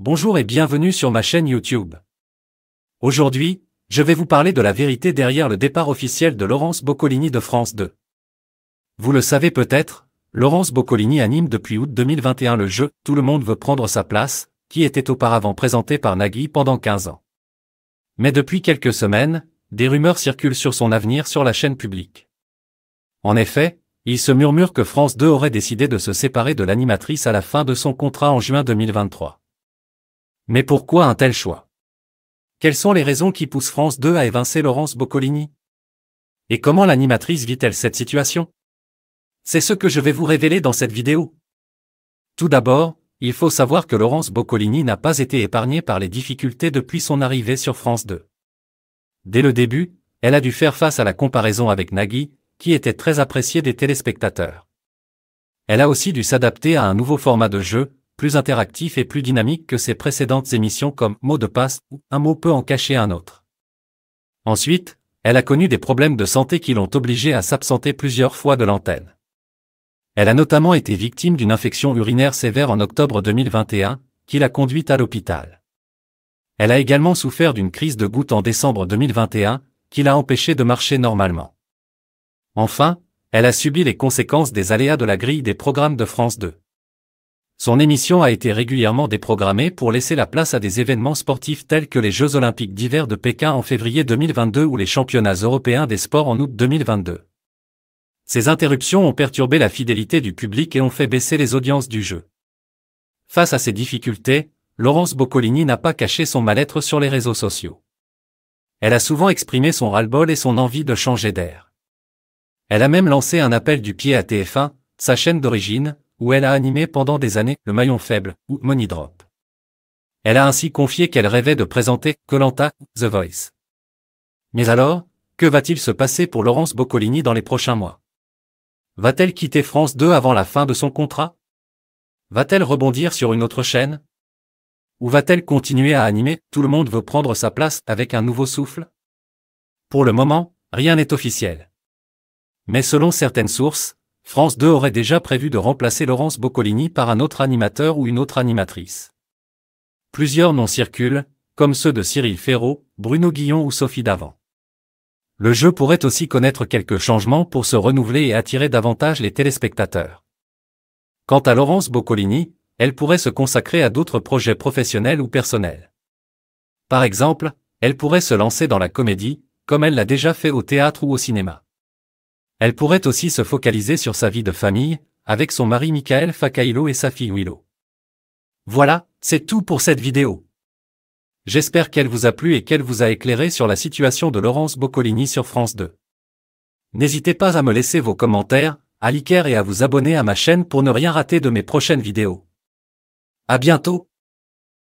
Bonjour et bienvenue sur ma chaîne YouTube. Aujourd'hui, je vais vous parler de la vérité derrière le départ officiel de Laurence Boccolini de France 2. Vous le savez peut-être, Laurence Boccolini anime depuis août 2021 le jeu Tout le monde veut prendre sa place, qui était auparavant présenté par Nagui pendant 15 ans. Mais depuis quelques semaines, des rumeurs circulent sur son avenir sur la chaîne publique. En effet, il se murmure que France 2 aurait décidé de se séparer de l'animatrice à la fin de son contrat en juin 2023. Mais pourquoi un tel choix Quelles sont les raisons qui poussent France 2 à évincer Laurence Boccolini Et comment l'animatrice vit-elle cette situation C'est ce que je vais vous révéler dans cette vidéo. Tout d'abord, il faut savoir que Laurence Boccolini n'a pas été épargnée par les difficultés depuis son arrivée sur France 2. Dès le début, elle a dû faire face à la comparaison avec Nagui, qui était très appréciée des téléspectateurs. Elle a aussi dû s'adapter à un nouveau format de jeu, plus interactif et plus dynamique que ses précédentes émissions comme mot de passe ou un mot peut en cacher un autre. Ensuite, elle a connu des problèmes de santé qui l'ont obligée à s'absenter plusieurs fois de l'antenne. Elle a notamment été victime d'une infection urinaire sévère en octobre 2021, qui l'a conduite à l'hôpital. Elle a également souffert d'une crise de goutte en décembre 2021, qui l'a empêchée de marcher normalement. Enfin, elle a subi les conséquences des aléas de la grille des programmes de France 2. Son émission a été régulièrement déprogrammée pour laisser la place à des événements sportifs tels que les Jeux olympiques d'hiver de Pékin en février 2022 ou les championnats européens des sports en août 2022. Ces interruptions ont perturbé la fidélité du public et ont fait baisser les audiences du jeu. Face à ces difficultés, Laurence Boccolini n'a pas caché son mal-être sur les réseaux sociaux. Elle a souvent exprimé son ras-le-bol et son envie de changer d'air. Elle a même lancé un appel du pied à TF1, sa chaîne d'origine, où elle a animé pendant des années Le Maillon Faible ou Money Drop. Elle a ainsi confié qu'elle rêvait de présenter Colanta, The Voice. Mais alors, que va-t-il se passer pour Laurence Boccolini dans les prochains mois Va-t-elle quitter France 2 avant la fin de son contrat Va-t-elle rebondir sur une autre chaîne Ou va-t-elle continuer à animer Tout le monde veut prendre sa place avec un nouveau souffle Pour le moment, rien n'est officiel. Mais selon certaines sources, France 2 aurait déjà prévu de remplacer Laurence Boccolini par un autre animateur ou une autre animatrice. Plusieurs noms circulent, comme ceux de Cyril Ferraud, Bruno Guillon ou Sophie Davant. Le jeu pourrait aussi connaître quelques changements pour se renouveler et attirer davantage les téléspectateurs. Quant à Laurence Boccolini, elle pourrait se consacrer à d'autres projets professionnels ou personnels. Par exemple, elle pourrait se lancer dans la comédie, comme elle l'a déjà fait au théâtre ou au cinéma. Elle pourrait aussi se focaliser sur sa vie de famille, avec son mari Michael Fakailo et sa fille Willow. Voilà, c'est tout pour cette vidéo. J'espère qu'elle vous a plu et qu'elle vous a éclairé sur la situation de Laurence Boccolini sur France 2. N'hésitez pas à me laisser vos commentaires, à liker et à vous abonner à ma chaîne pour ne rien rater de mes prochaines vidéos. À bientôt!